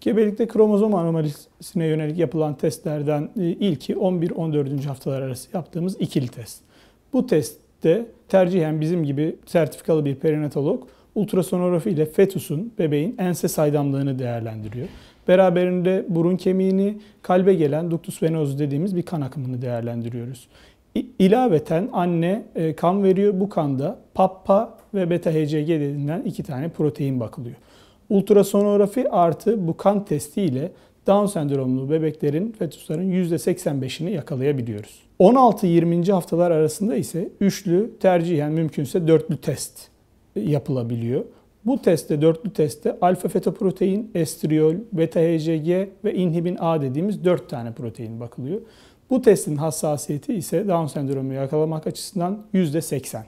Gebelikte kromozom anomalisine yönelik yapılan testlerden e, ilki 11-14. haftalar arası yaptığımız ikili test. Bu testte tercihen bizim gibi sertifikalı bir perinatolog ultrasonografi ile fetusun, bebeğin ense saydamlığını değerlendiriyor. Beraberinde burun kemiğini, kalbe gelen ductus venozu dediğimiz bir kan akımını değerlendiriyoruz. İlaveten anne e, kan veriyor. Bu kanda PAPPA ve beta HCG dediğinden iki tane protein bakılıyor. Ultrasonografi artı bu kan testi ile Down sendromlu bebeklerin fetüslerin %85'ini yakalayabiliyoruz. 16-20. haftalar arasında ise üçlü tercihen mümkünse dörtlü test yapılabiliyor. Bu testte, dörtlü testte alfa fetoprotein, estriol, beta HCG ve inhibin A dediğimiz 4 tane protein bakılıyor. Bu testin hassasiyeti ise Down sendromu yakalamak açısından %80.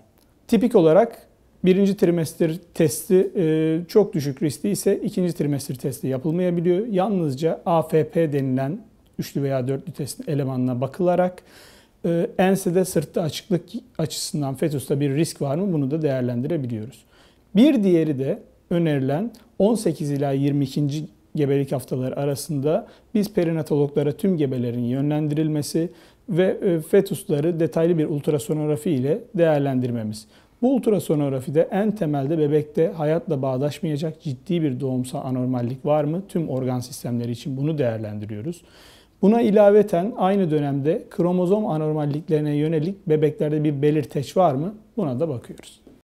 Tipik olarak Birinci trimester testi e, çok düşük riskli ise ikinci trimester testi yapılmayabiliyor. Yalnızca AFP denilen üçlü veya dörtlü testin elemanına bakılarak e, ensede sırtta açıklık açısından fetusta bir risk var mı bunu da değerlendirebiliyoruz. Bir diğeri de önerilen 18 ila 22. gebelik haftaları arasında biz perinatologlara tüm gebelerin yönlendirilmesi ve e, fetusları detaylı bir ultrasonografi ile değerlendirmemiz. Bu ultrasonografide en temelde bebekte hayatla bağdaşmayacak ciddi bir doğumsal anormallik var mı? Tüm organ sistemleri için bunu değerlendiriyoruz. Buna ilaveten aynı dönemde kromozom anormalliklerine yönelik bebeklerde bir belirteç var mı? Buna da bakıyoruz.